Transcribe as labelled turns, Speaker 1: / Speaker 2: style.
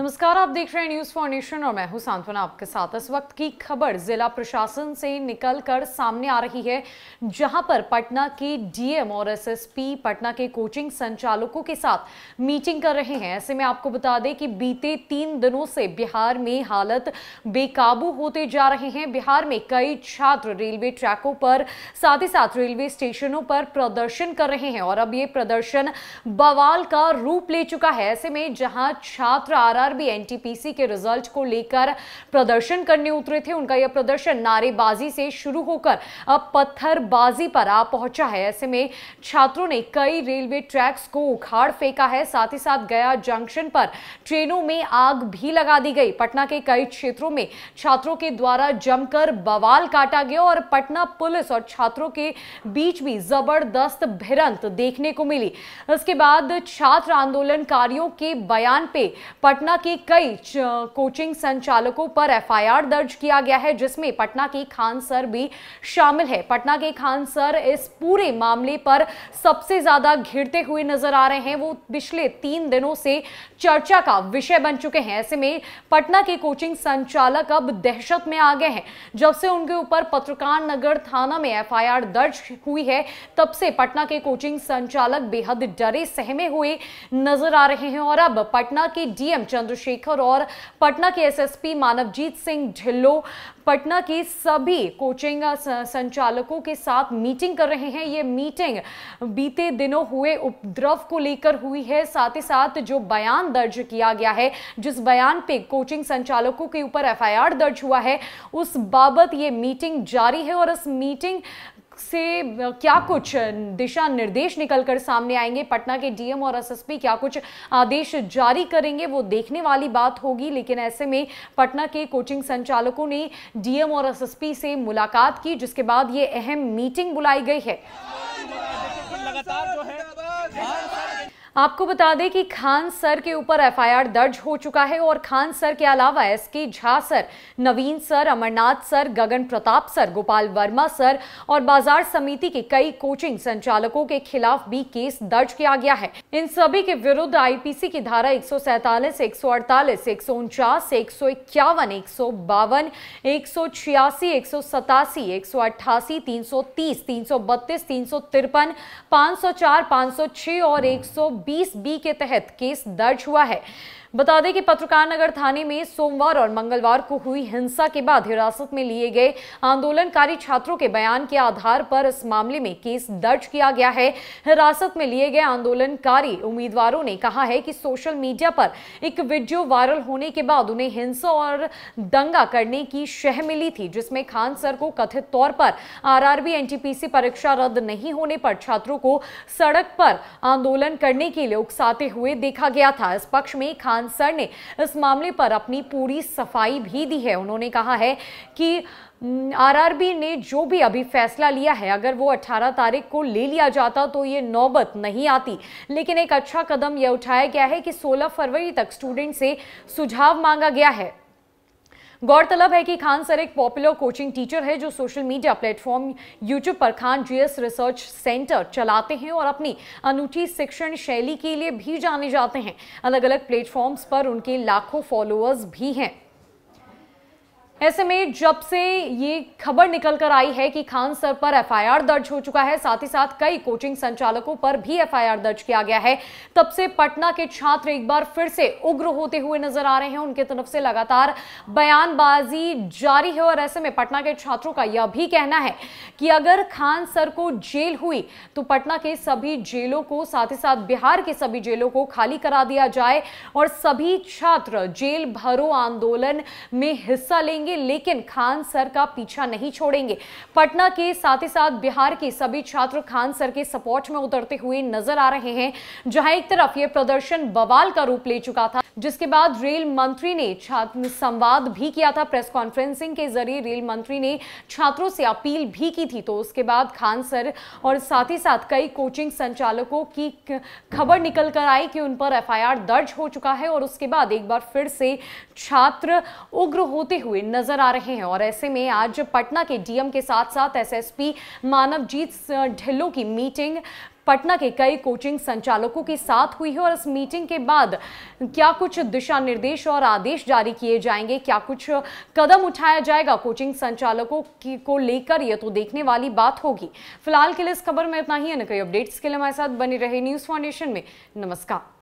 Speaker 1: नमस्कार आप देख रहे हैं न्यूज फाउंडेशन और मैं हूं सांत्वना आपके साथ इस वक्त की खबर जिला प्रशासन से निकलकर सामने आ रही है जहां पर पटना के डीएम और एसएसपी पटना के कोचिंग संचालकों के साथ मीटिंग कर रहे हैं ऐसे में आपको बता दें कि बीते तीन दिनों से बिहार में हालत बेकाबू होते जा रहे हैं बिहार में कई छात्र रेलवे ट्रैकों पर साथ ही साथ रेलवे स्टेशनों पर प्रदर्शन कर रहे हैं और अब ये प्रदर्शन बवाल का रूप ले चुका है ऐसे में जहां छात्र आरा लगातार भी एनटीपीसी के रिजल्ट को लेकर प्रदर्शन करने उतरे थे उनका यह प्रदर्शन नारेबाजी से शुरू होकर अब पत्थरबाजी पर आ पहुंचा है ऐसे में छात्रों ने कई रेलवे ट्रैक्स को उखाड़ फेंका है साथ ही साथ गया जंक्शन पर ट्रेनों में आग भी लगा दी गई पटना के कई क्षेत्रों में छात्रों के द्वारा जमकर बवाल काटा गया और पटना पुलिस और छात्रों के बीच भी जबरदस्त भिरंत देखने को मिली इसके बाद छात्र आंदोलनकारियों के बयान पे पटना के कई कोचिंग संचालकों पर एफआईआर दर्ज किया गया है जिसमें पटना के खान सर भी शामिल है पटना के खान सर इस पूरे मामले पर सबसे ज्यादा घिरते हुए नजर आ रहे हैं वो पिछले तीन दिनों से चर्चा का विषय बन चुके हैं ऐसे में पटना के कोचिंग संचालक अब दहशत में आ गए हैं जब से उनके ऊपर पत्रकार नगर थाना में एफ दर्ज हुई है तब से पटना के कोचिंग संचालक बेहद डरे सहमे हुए नजर आ रहे हैं और अब पटना के डीएम चंद्र चंद्रशेखर और पटना के एसएसपी मानवजीत सिंह ढिल्लो पटना की सभी कोचिंग संचालकों के साथ मीटिंग कर रहे हैं ये मीटिंग बीते दिनों हुए उपद्रव को लेकर हुई है साथ ही साथ जो बयान दर्ज किया गया है जिस बयान पे कोचिंग संचालकों के ऊपर एफआईआर दर्ज हुआ है उस बाबत ये मीटिंग जारी है और इस मीटिंग से क्या कुछ दिशा निर्देश निकलकर सामने आएंगे पटना के डीएम और एसएसपी क्या कुछ आदेश जारी करेंगे वो देखने वाली बात होगी लेकिन ऐसे में पटना के कोचिंग संचालकों ने डीएम और एसएसपी से मुलाकात की जिसके बाद ये अहम मीटिंग बुलाई गई है लगातार जो है आपको बता दें कि खान सर के ऊपर एफआईआर दर्ज हो चुका है और खान सर के अलावा S K Jha sir Naveen sir Amarnath sir Gagan Pratap sir Gopal Verma sir और बाजार समिति के कई कोचिंग संचालकों के खिलाफ भी केस दर्ज किया गया है इन सभी के विरुद्ध आईपीसी की धारा एक सौ सैतालीस एक सौ अड़तालीस एक सौ उनचास एक सौ इक्यावन एक सौ बावन एक सौ छियासी एक सौ सतासी एक सौ अट्ठासी तीन सौ तीस तीन सौ बत्तीस तीन सौ तिरपन पाँच सौ चार पाँच सौ छह और एक सौ 120 बी के तहत केस दर्ज हुआ है बता दें कि पत्रकार नगर थाने में सोमवार और मंगलवार को हुई हिंसा के बाद हिरासत में लिए गए आंदोलनकारी छात्रों के बयान के आधार पर इस मामले में केस दर्ज किया गया है हिरासत में लिए गए आंदोलनकारी उम्मीदवारों ने कहा है कि सोशल मीडिया पर एक वीडियो वायरल होने के बाद उन्हें हिंसा और दंगा करने की शह मिली थी जिसमें खान सर को कथित तौर पर आर एनटीपीसी परीक्षा रद्द नहीं होने पर छात्रों को सड़क पर आंदोलन करने के लिए उकसाते हुए देखा गया था इस पक्ष में खान खान सर ने इस मामले पर अपनी पूरी सफाई भी दी है उन्होंने कहा है कि आरआरबी ने जो भी अभी फैसला लिया है अगर वो 18 तारीख को ले लिया जाता तो ये नौबत नहीं आती लेकिन एक अच्छा कदम यह उठाया गया है कि 16 फरवरी तक स्टूडेंट से सुझाव मांगा गया है गौरतलब है कि खान सर एक पॉपुलर कोचिंग टीचर है जो सोशल मीडिया प्लेटफॉर्म यूट्यूब पर खान जीएस रिसर्च सेंटर चलाते हैं और अपनी अनूठी शिक्षण शैली के लिए भी जाने जाते हैं अलग अलग प्लेटफॉर्म्स पर उनके लाखों फॉलोअर्स भी हैं ऐसे में जब से ये खबर निकल कर आई है कि खान सर पर एफआईआर दर्ज हो चुका है साथ ही साथ कई कोचिंग संचालकों पर भी एफआईआर दर्ज किया गया है तब से पटना के छात्र एक बार फिर से उग्र होते हुए नजर आ रहे हैं उनके तरफ से लगातार बयानबाजी जारी है और ऐसे में पटना के छात्रों का यह भी कहना है कि अगर खान सर को जेल हुई तो पटना के सभी जेलों को साथ ही साथ बिहार के सभी जेलों को खाली करा दिया जाए और सभी छात्र जेल भरो आंदोलन में हिस्सा लेंगे करेंगे लेकिन खान सर का पीछा नहीं छोड़ेंगे पटना के साथ ही साथ बिहार के सभी छात्र खान सर के सपोर्ट में उतरते हुए नजर आ रहे हैं जहां एक तरफ यह प्रदर्शन बवाल का रूप ले चुका था जिसके बाद रेल मंत्री ने छात्र संवाद भी किया था प्रेस कॉन्फ्रेंसिंग के जरिए रेल मंत्री ने छात्रों से अपील भी की थी तो उसके बाद खान सर और साथ ही साथ कई कोचिंग संचालकों की खबर निकल कर आई कि उन पर एफआईआर दर्ज हो चुका है और उसके बाद एक बार फिर से छात्र उग्र होते हुए नजर आ रहे हैं और ऐसे में आज पटना के डीएम के साथ साथ एसएसपी मानवजीत ढिल्लो की मीटिंग पटना के कई कोचिंग संचालकों के साथ हुई है और इस मीटिंग के बाद क्या कुछ दिशा निर्देश और आदेश जारी किए जाएंगे क्या कुछ कदम उठाया जाएगा कोचिंग संचालकों की को लेकर यह तो देखने वाली बात होगी फिलहाल के लिए इस खबर में इतना ही है न कई अपडेट्स के लिए हमारे साथ बने रहे न्यूज फाउंडेशन में नमस्कार